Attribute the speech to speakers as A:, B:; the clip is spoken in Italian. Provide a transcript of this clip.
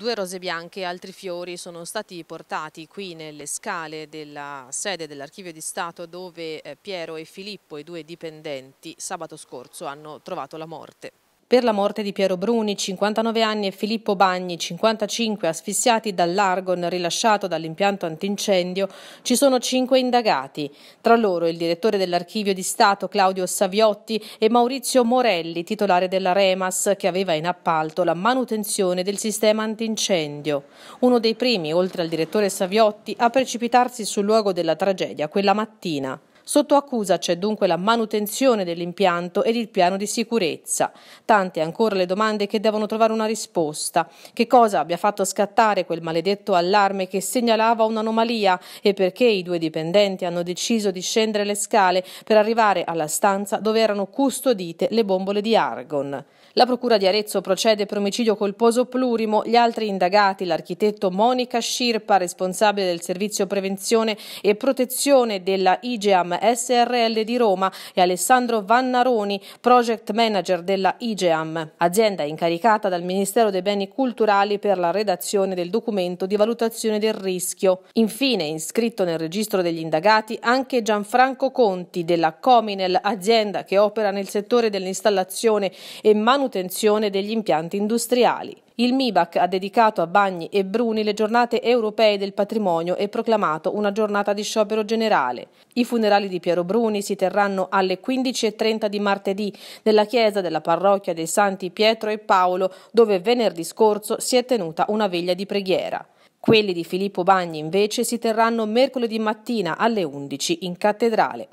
A: Due rose bianche e altri fiori sono stati portati qui nelle scale della sede dell'Archivio di Stato dove eh, Piero e Filippo, i due dipendenti, sabato scorso hanno trovato la morte per la morte di Piero Bruni, 59 anni, e Filippo Bagni, 55, asfissiati dall'argon rilasciato dall'impianto antincendio, ci sono cinque indagati, tra loro il direttore dell'archivio di Stato Claudio Saviotti e Maurizio Morelli, titolare della Remas, che aveva in appalto la manutenzione del sistema antincendio. Uno dei primi, oltre al direttore Saviotti, a precipitarsi sul luogo della tragedia quella mattina. Sotto accusa c'è dunque la manutenzione dell'impianto ed il piano di sicurezza. Tante ancora le domande che devono trovare una risposta. Che cosa abbia fatto scattare quel maledetto allarme che segnalava un'anomalia e perché i due dipendenti hanno deciso di scendere le scale per arrivare alla stanza dove erano custodite le bombole di argon. La procura di Arezzo procede per omicidio colposo plurimo. Gli altri indagati, l'architetto Monica Scirpa, responsabile del servizio prevenzione e protezione della IGA SRL di Roma e Alessandro Vannaroni, project manager della IGEAM, azienda incaricata dal Ministero dei Beni Culturali per la redazione del documento di valutazione del rischio. Infine, iscritto nel registro degli indagati anche Gianfranco Conti della Cominel, azienda che opera nel settore dell'installazione e manutenzione degli impianti industriali. Il MIBAC ha dedicato a Bagni e Bruni le giornate europee del patrimonio e proclamato una giornata di sciopero generale. I funerali di Piero Bruni si terranno alle 15.30 di martedì nella chiesa della parrocchia dei Santi Pietro e Paolo, dove venerdì scorso si è tenuta una veglia di preghiera. Quelli di Filippo Bagni invece si terranno mercoledì mattina alle 11 in cattedrale.